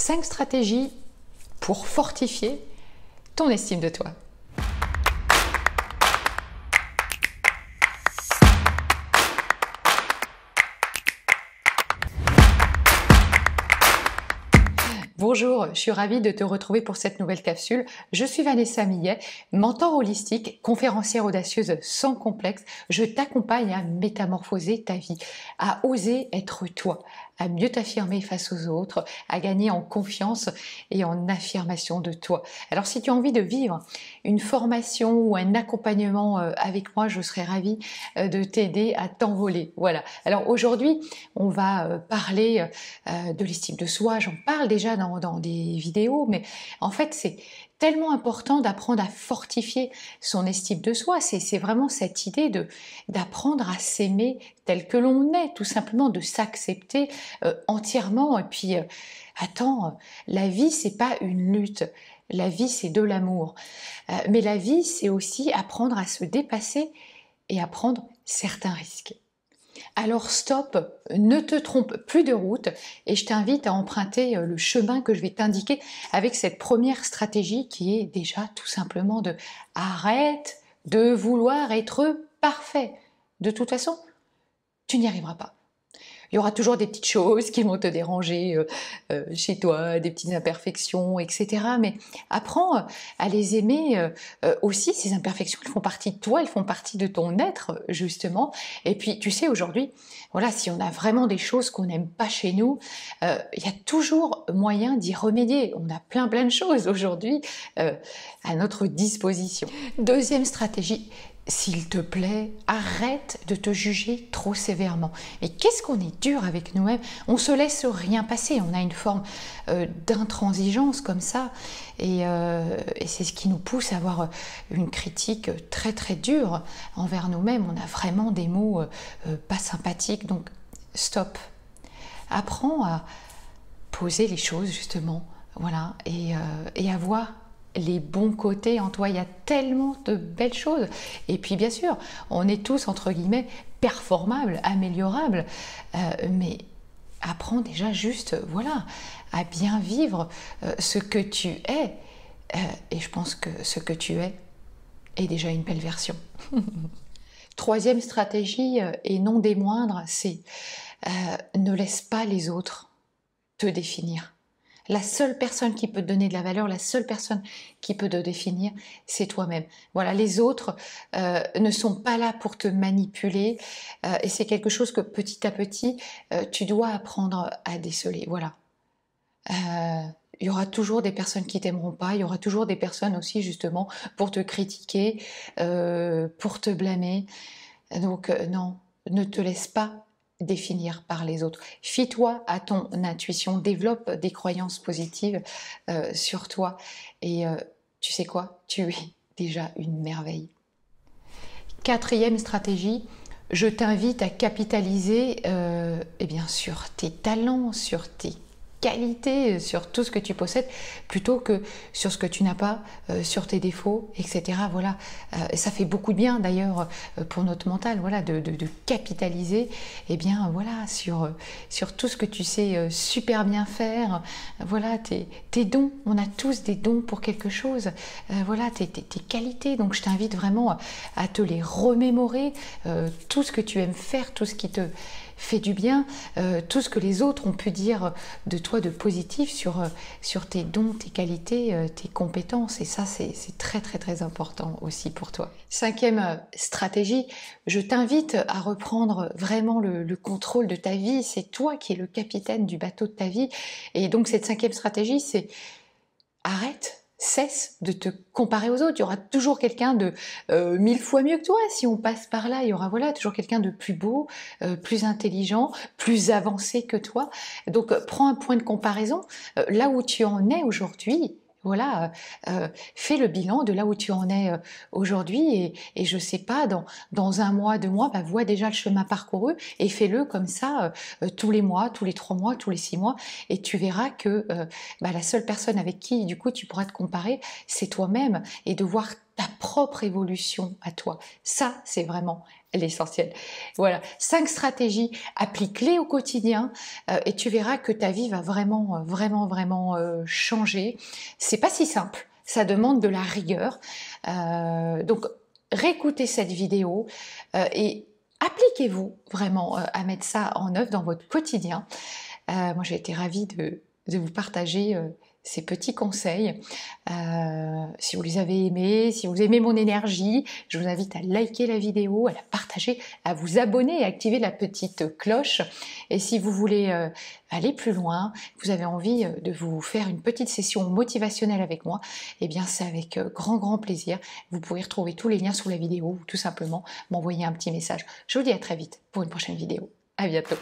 5 stratégies pour fortifier ton estime de toi. Bonjour, je suis ravie de te retrouver pour cette nouvelle capsule. Je suis Vanessa Millet, mentor holistique, conférencière audacieuse sans complexe. Je t'accompagne à métamorphoser ta vie, à oser être toi, à mieux t'affirmer face aux autres, à gagner en confiance et en affirmation de toi. Alors si tu as envie de vivre une formation ou un accompagnement euh, avec moi, je serais ravie euh, de t'aider à t'envoler. Voilà. Alors aujourd'hui, on va euh, parler de l'estime de soi. J'en parle déjà dans, dans des vidéos, mais en fait, c'est tellement important d'apprendre à fortifier son estime de soi. C'est vraiment cette idée d'apprendre à s'aimer tel que l'on est, tout simplement de s'accepter euh, entièrement. Et puis, euh, attends, la vie c'est pas une lutte. La vie c'est de l'amour, euh, mais la vie c'est aussi apprendre à se dépasser et à prendre certains risques alors stop, ne te trompe plus de route et je t'invite à emprunter euh, le chemin que je vais t'indiquer avec cette première stratégie qui est déjà tout simplement de arrête de vouloir être parfait. De toute façon, tu n'y arriveras pas. Il y aura toujours des petites choses qui vont te déranger euh, euh, chez toi, des petites imperfections, etc. Mais apprends euh, à les aimer aussi. Ces imperfections, elles font partie de toi, elles font partie de ton être, justement. Et puis, tu sais, aujourd'hui, voilà, si on a vraiment des choses qu'on n'aime pas chez nous, il y a toujours moyen d'y remédier. On a plein, plein de choses aujourd'hui à notre disposition. Deuxième stratégie, s'il te plaît, arrête de te juger trop sévèrement. Et qu'est-ce qu'on est dur avec nous-mêmes On se laisse rien passer, on a une forme euh, d'intransigeance comme ça, euh, et, c'est ce qui nous pousse à avoir une critique très très dure envers nous-mêmes. On a vraiment des mots euh, pas sympathiques, donc stop. Apprends à poser les choses justement, voilà, et à voir les bons côtés en toi. Il y a tellement de belles choses. Et puis bien sûr, on est tous entre guillemets performables, améliorables, euh, mais apprends déjà juste, voilà, à bien vivre euh, ce que tu es. Euh, et je pense que ce que tu es est déjà une belle version. Troisième stratégie, et non des moindres, c'est ne laisse pas les autres te définir. La seule personne qui peut te donner de la valeur, la seule personne qui peut te définir, c'est toi-même. Voilà, les autres euh, ne sont pas là pour te manipuler euh, et c'est quelque chose que petit à petit, euh, tu dois apprendre à déceler. Voilà. il y aura toujours des personnes qui t'aimeront pas, il y aura toujours des personnes aussi justement pour te critiquer, pour te blâmer. Donc non, ne te laisse pas définir par les autres. Fie-toi à ton intuition, développe des croyances positives euh, sur toi. Et euh, tu sais quoi Tu es déjà une merveille. Quatrième stratégie, je t'invite à capitaliser et euh, eh bien, sur tes talents, sur tes qualité euh, sur tout ce que tu possèdes plutôt que sur ce que tu n'as pas, euh, sur tes défauts, etc. Voilà, euh, ça fait beaucoup de bien d'ailleurs pour notre mental, voilà, de, capitaliser, et eh bien voilà, sur, sur tout ce que tu sais super bien faire, voilà, tes, tes dons, on a tous des dons pour quelque chose, voilà, tes, tes, tes, qualités, donc je t'invite vraiment à te les remémorer, tout ce que tu aimes faire, tout ce qui te fait du bien, euh, tout ce que les autres ont pu dire de toi de positif sur, euh, sur tes dons, tes qualités, euh, tes compétences. Et ça, c'est très, très, très important aussi pour toi. Cinquième stratégie, je t'invite à reprendre vraiment le, le contrôle de ta vie. C'est toi qui es le capitaine du bateau de ta vie. Et donc, cette cinquième stratégie, c'est arrête cesse de te comparer aux autres. Il y aura toujours quelqu'un de euh, mille fois mieux que toi. Si on passe par là, il y aura voilà toujours quelqu'un de plus beau, euh, plus intelligent, plus avancé que toi. Donc euh, prends un point de comparaison. là où tu en es aujourd'hui, voilà, euh, euh, fais le bilan de là où tu en es euh, aujourd'hui et, et je sais pas, dans, dans un mois, deux mois, bah, vois déjà le chemin parcouru et fais-le comme ça tous les mois, tous les trois mois, tous les six mois et tu verras que bah, la seule personne avec qui du coup tu pourras te comparer, c'est toi-même et de voir propre évolution à toi. Ça, c'est vraiment l'essentiel. Voilà, cinq stratégies, applique-les au quotidien euh, et tu verras que ta vie va vraiment, euh, vraiment, vraiment euh, changer. C'est pas si simple, ça demande de la rigueur. donc, réécoutez cette vidéo et appliquez-vous vraiment à mettre ça en œuvre dans votre quotidien. moi, j'ai été ravie de vous partager ces petits conseils. Euh, si vous les avez aimés, si vous aimez mon énergie, je vous invite à liker la vidéo, à la partager, à vous abonner et à activer la petite cloche. Et si vous voulez euh, aller plus loin, vous avez envie euh, de vous faire une petite session motivationnelle avec moi, eh bien c'est avec grand grand plaisir. Vous pouvez retrouver tous les liens sous la vidéo ou tout simplement m'envoyer un petit message. Je vous dis à très vite pour une prochaine vidéo. À bientôt.